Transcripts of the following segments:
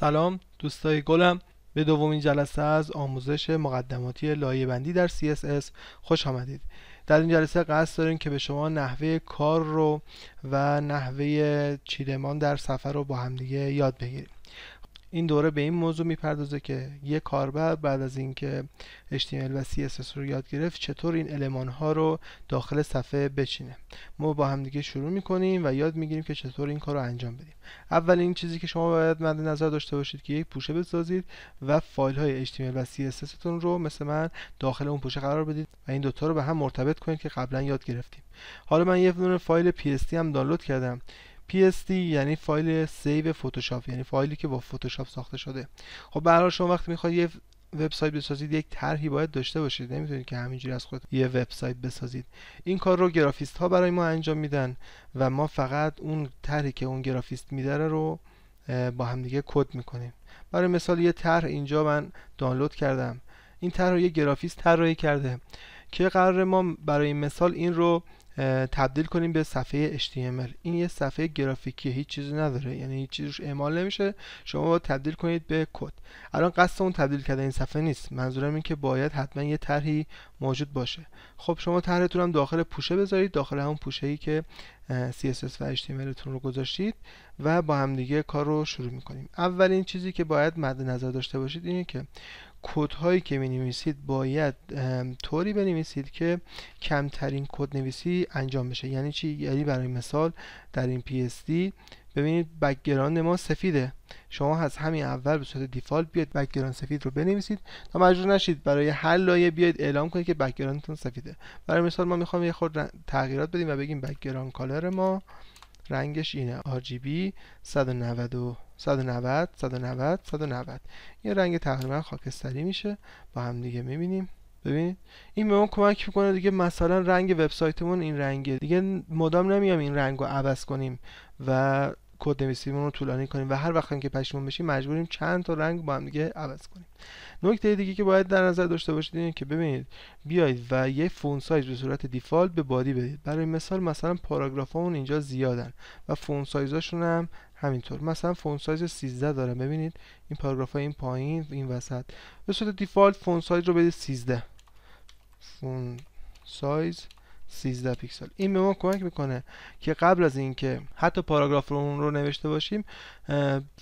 سلام دوستای گلم به دومین جلسه از آموزش مقدماتی لایه بندی در CSS خوش آمدید در این جلسه قصد داریم که به شما نحوه کار رو و نحوه چیدمان در سفر رو با همدیگه یاد بگیریم این دوره به این موضوع میپردازه که یه کاربر بعد از اینکه HTML و CSS رو یاد گرفت چطور این المان ها رو داخل صفحه بچینه ما با همدیگه شروع میکنیم و یاد میگیریم که چطور این کار رو انجام بدیم اولین چیزی که شما باید مد نظر داشته باشید که یک پوشه بسازید و فایل های HTML و CSS تون رو مثل من داخل اون پوشه قرار بدید و این دوتا رو به هم مرتبط کنید که قبلا یاد گرفتیم حالا من یه فایل PST هم دانلود کردم PSD یعنی فایل سیو فتوشاپ یعنی فایلی که با فتوشاپ ساخته شده خب برای شما وقتی میخواید یه وبسایت بسازید یک طرحی باید داشته باشید نمیتونید که همینجوری از خود یه وبسایت بسازید این کار رو گرافیست ها برای ما انجام میدن و ما فقط اون طرحی که اون گرافیست میداره رو با همدیگه کد میکنیم برای مثال یه طرح اینجا من دانلود کردم این طرح رو یه گرافیست طراحی کرده که قرار ما برای مثال این رو تبدیل کنیم به صفحه HTML این یه صفحه گرافیکی هیچ چیزی نداره یعنی هیچ چیز روش اعمال نمیشه شما تبدیل کنید به کد الان قصد اون تبدیل کردن این صفحه نیست منظورم این که باید حتما یه طرحی موجود باشه خب شما طرحتون هم داخل پوشه بذارید داخل همون پوشه ای که CSS و HTML تون رو گذاشتید و با همدیگه کار رو شروع میکنیم اولین چیزی که باید مد نظر داشته باشید اینه که کد هایی که می نویسید باید طوری بنویسید که کمترین کد نویسی انجام بشه یعنی چی یعنی برای مثال در این دی ببینید بکگراند ما سفیده شما از همین اول به صورت دیفالت بیاد بکگراند سفید رو بنویسید تا مجبور نشید برای هر لایه بیاید اعلام کنید که بکگراندتون سفیده برای مثال ما میخوام یه خورد تغییرات بدیم و بگیم بکگراند کالر ما رنگش اینه RGB 190 190 190 190 این رنگ تقریبا خاکستری میشه با هم دیگه میبینیم ببینید این به ما کمک میکنه دیگه مثلا رنگ وبسایتمون این رنگه دیگه مدام نمیام این رنگ رو عوض کنیم و کد نویسیمون رو طولانی کنیم و هر وقت که پشیمون بشیم مجبوریم چند تا رنگ با هم دیگه عوض کنیم نکته دیگه که باید در نظر داشته باشید اینه که ببینید بیایید و یه فون سایز به صورت دیفالت به بادی بدید برای مثال مثلا پاراگرافمون اینجا زیادن و فون سایزاشون هم همینطور مثلا فون سایز 13 دارم ببینید این پاراگراف این پایین این وسط به صورت دیفالت فون سایز رو بدید 13 فون سایز 13 پیکسل این به ما کمک میکنه که قبل از اینکه حتی پاراگراف رو اون رو نوشته باشیم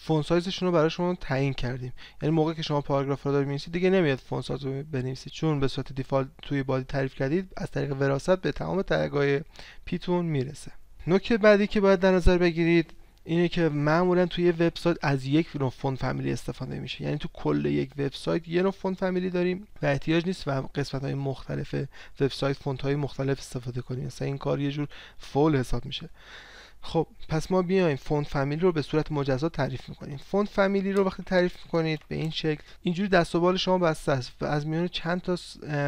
فون سایزشون رو برای شما تعیین کردیم یعنی موقع که شما پاراگراف رو دارید می‌نویسید دیگه نمیاد فون سایز رو بنویسید چون به صورت دیفالت توی بادی تعریف کردید از طریق وراثت به تمام تگ‌های پیتون میرسه نکته بعدی که باید در نظر بگیرید اینه که معمولا توی وبسایت از یک نوع فون فامیلی استفاده میشه یعنی تو کل یک وبسایت یه نوع فون فامیلی داریم و احتیاج نیست و قسمت های مختلف وبسایت فونت های مختلف استفاده کنیم مثلا این کار یه جور فول حساب میشه خب پس ما بیایم فونت فامیلی رو به صورت مجزا تعریف میکنیم فونت فامیلی رو وقتی تعریف میکنید به این شکل اینجوری دست و بال شما بسته است و از میان چند تا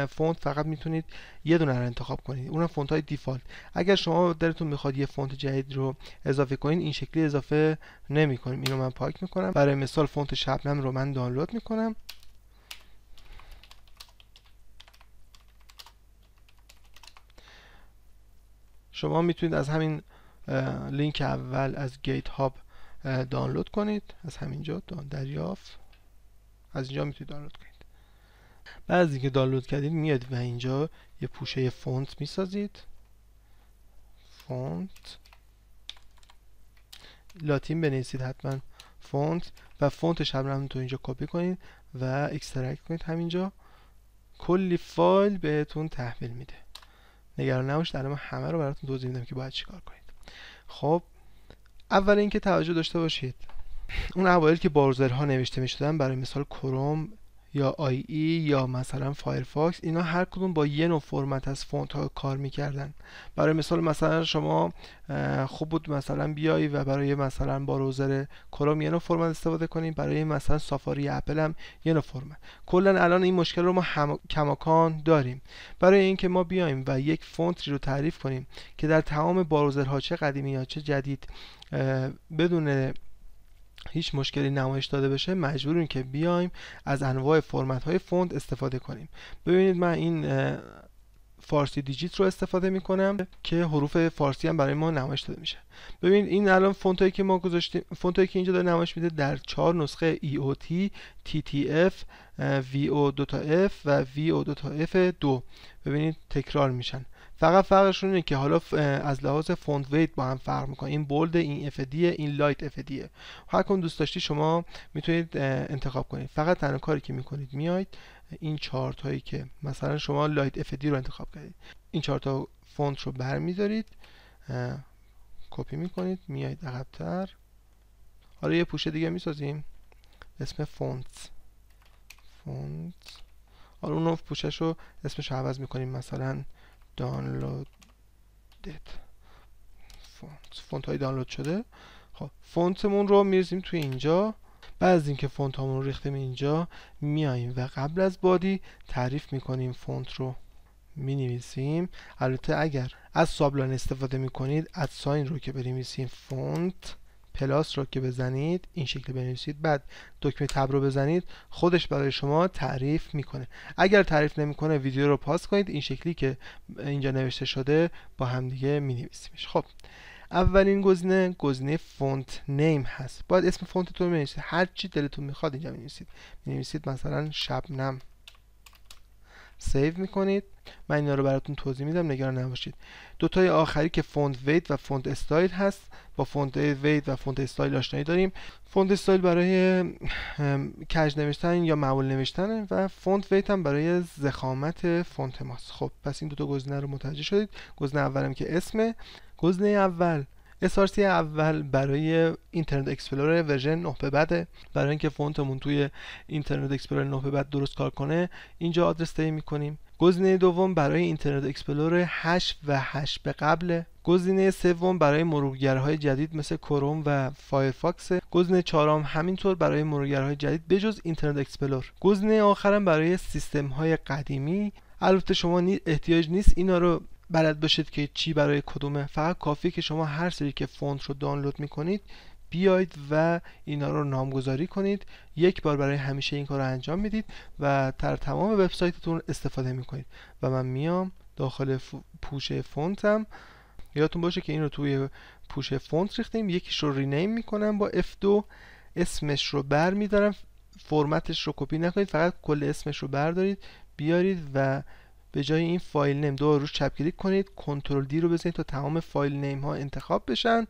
فونت فقط میتونید یه دونه رو انتخاب کنید اونم فونت های دیفالت اگر شما دلتون میخواد یه فونت جدید رو اضافه کنید این شکلی اضافه نمیکنیم اینو من پاک میکنم برای مثال فونت شبنم رو من دانلود میکنم شما میتونید از همین لینک اول از گیت هاب دانلود کنید از همینجا دریافت از اینجا میتونید دانلود کنید بعد از اینکه دانلود کردید میاد و اینجا یه پوشه فونت میسازید فونت لاتین بنویسید حتما فونت و شب هم تو اینجا کپی کنید و اکسترکت کنید همینجا کلی فایل بهتون تحویل میده نگران نباشید الان همه رو براتون توضیح میدم که باید چیکار کنید خب اول اینکه توجه داشته باشید اون اوایل که بارزرها نوشته می شدن برای مثال کروم یا آی ای یا مثلا فایرفاکس اینا هر کدوم با یه نوع فرمت از فونت ها کار میکردن برای مثال مثلا شما خوب بود مثلا بیای و برای مثلا روزر کروم یه نوع فرمت استفاده کنیم برای مثلا سافاری اپل هم یه نوع فرمت کلا الان این مشکل رو ما هم... کماکان داریم برای اینکه ما بیایم و یک فونت رو تعریف کنیم که در تمام باروزرها چه قدیمی یا چه جدید بدون هیچ مشکلی نمایش داده بشه مجبوریم که بیایم از انواع فرمت های فوند استفاده کنیم ببینید من این فارسی دیجیت رو استفاده کنم که حروف فارسی هم برای ما نمایش داده میشه ببینید این الان فونت هایی که ما گذاشتیم فونت هایی که اینجا داره نمایش میده در چهار نسخه EOT, TTF, VO2 تا F و VO2 تا F2 ببینید تکرار میشن فقط فرقشون اینه که حالا از لحاظ فونت ویت با هم فرق میکنه این بولد این اف این لایت اف دی هر کدوم دوست داشتی شما میتونید انتخاب کنید فقط تنها کاری که میکنید میایید این چارت هایی که مثلا شما لایت اف رو انتخاب کردید این چارت ها فونت رو برمیدارید کپی میکنید میایید عقبتر حالا یه پوشه دیگه میسازیم اسم فونت فونت حالا اون پوشش رو اسمش عوض میکنیم مثلا دانلود فونت فونت های دانلود شده خب فونتمون رو میرسیم توی اینجا بعد از اینکه فونت هامون رو ریختیم اینجا میاییم و قبل از بادی تعریف میکنیم فونت رو می نویسیم البته اگر از سابلان استفاده می کنید ساین رو که بنویسیم فونت پلاس رو که بزنید این شکل بنویسید بعد دکمه تب رو بزنید خودش برای شما تعریف میکنه اگر تعریف نمیکنه ویدیو رو پاس کنید این شکلی که اینجا نوشته شده با همدیگه مینویسیمش خب اولین گزینه گزینه فونت نیم هست باید اسم فونتتون رو بنویسید هر چی دلتون میخواد اینجا مینویسید مینویسید مثلا شبنم سیو میکنید من اینا رو براتون توضیح میدم نگران نباشید دوتای آخری که فوند وید و فوند استایل هست با فوند وید و فوند استایل آشنایی داریم فوند استایل برای کج نوشتن یا معمول نوشتن و فوند ویت هم برای زخامت فونت ماست خب پس این دوتا گزینه رو متوجه شدید گزینه اولم که اسمه گزینه اول اسارسی اول برای اینترنت اکسپلورر ورژن 9 به بعده برای اینکه فونتمون توی اینترنت اکسپلورر 9 به بعد درست کار کنه اینجا آدرس طی میکنیم گزینه دوم برای اینترنت اکسپلور 8 و 8 به قبله گزینه سوم برای مرورگرهای جدید مثل کروم و فایرفاکس گزینه چهارم همینطور برای مرورگرهای جدید بجز اینترنت اکسپلور گزینه آخرم برای سیستم های قدیمی البته شما احتیاج نیست اینا رو بلد باشید که چی برای کدومه فقط کافی که شما هر سری که فونت رو دانلود میکنید بیاید و اینا رو نامگذاری کنید یک بار برای همیشه این کار رو انجام میدید و در تمام وبسایتتون استفاده میکنید و من میام داخل پوشه فونتم یادتون باشه که این رو توی پوشه فونت ریختیم یکیش رو رینیم میکنم با F2 اسمش رو بر میدارم فرمتش رو کپی نکنید فقط کل اسمش رو بردارید بیارید و به جای این فایل نیم دو روش چپ کلیک کنید کنترل دی رو بزنید تا تمام فایل نیم ها انتخاب بشن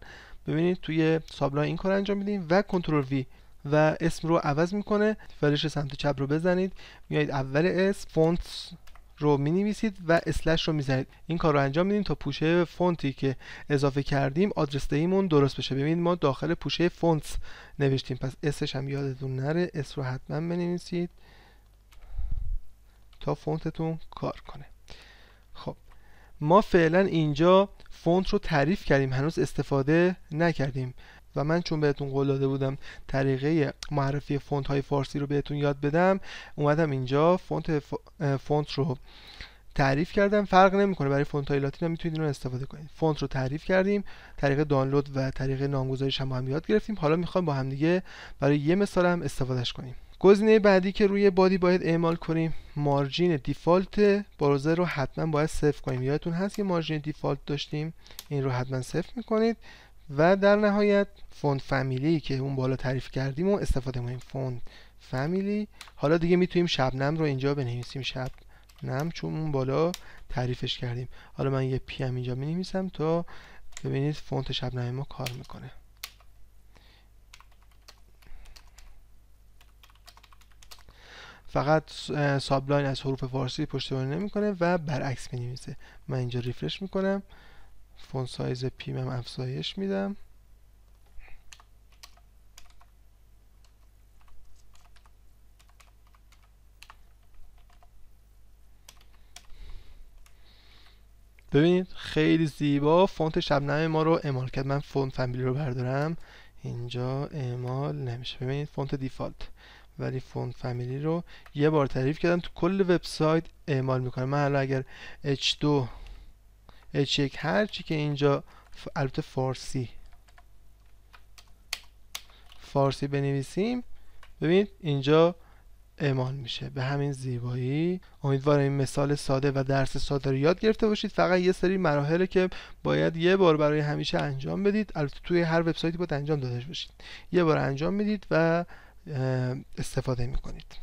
ببینید توی سابلاین این کار انجام میدیم و کنترل وی و اسم رو عوض میکنه فلش سمت چپ رو بزنید میایید اول اسم فونت رو می نویسید و اسلش رو میزنید این کار رو انجام میدیم تا پوشه فونتی که اضافه کردیم آدرس ایمون درست بشه ببینید ما داخل پوشه فونت نوشتیم پس اسش هم یادتون نره اس رو حتما بنویسید تا فونتتون کار کنه خب ما فعلا اینجا فونت رو تعریف کردیم هنوز استفاده نکردیم و من چون بهتون قول داده بودم طریقه معرفی فونت های فارسی رو بهتون یاد بدم اومدم اینجا فونت فونت رو تعریف کردم فرق نمیکنه برای فونت های لاتین هم میتونید این استفاده کنید فونت رو تعریف کردیم طریق دانلود و طریق نامگذاریش هم, هم یاد گرفتیم حالا میخوایم با هم دیگه برای یه مثال هم استفادهش کنیم گزینه بعدی که روی بادی باید اعمال کنیم مارجین دیفالت بروزر رو حتما باید صفر کنیم یادتون هست که مارجین دیفالت داشتیم این رو حتما صفر میکنید و در نهایت فوند فامیلی که اون بالا تعریف کردیم و استفاده میکنیم فوند فامیلی حالا دیگه میتونیم شبنم رو اینجا بنویسیم شبنم چون اون بالا تعریفش کردیم حالا من یه پی هم اینجا می تا ببینید فونت شبنم ما کار میکنه فقط سابلاین از حروف فارسی پشتیبانی نمیکنه و برعکس می من اینجا ریفرش میکنم فون سایز هم افزایش میدم ببینید خیلی زیبا فونت شبنم ما رو اعمال کرد من فونت فامیلی رو بردارم اینجا اعمال نمیشه ببینید فونت دیفالت ولی فونت فامیلی رو یه بار تعریف کردم تو کل وبسایت اعمال میکنه من حالا اگر H2 H1 هر چی که اینجا البته فارسی فارسی بنویسیم ببینید اینجا اعمال میشه به همین زیبایی امیدوارم این مثال ساده و درس ساده رو یاد گرفته باشید فقط یه سری مراحله که باید یه بار برای همیشه انجام بدید البته توی هر وبسایتی باید انجام داده باشید یه بار انجام میدید و استفاده می کنید